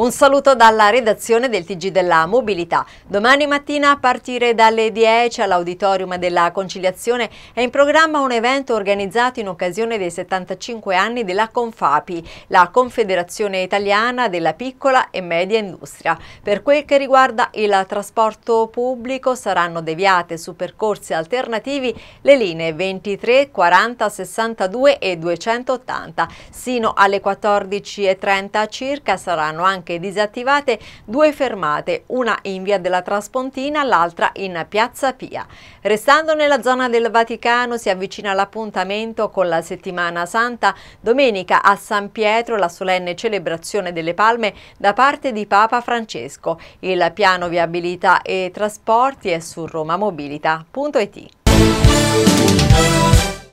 Un saluto dalla redazione del Tg della Mobilità. Domani mattina a partire dalle 10 all'Auditorium della Conciliazione è in programma un evento organizzato in occasione dei 75 anni della Confapi, la Confederazione Italiana della Piccola e Media Industria. Per quel che riguarda il trasporto pubblico saranno deviate su percorsi alternativi le linee 23, 40, 62 e 280. Sino alle 14.30 circa saranno anche anche disattivate due fermate, una in via della Traspontina, l'altra in piazza Pia. Restando nella zona del Vaticano si avvicina l'appuntamento con la settimana santa. Domenica a San Pietro la solenne celebrazione delle palme da parte di Papa Francesco. Il piano viabilità e trasporti è su romamobilita.it.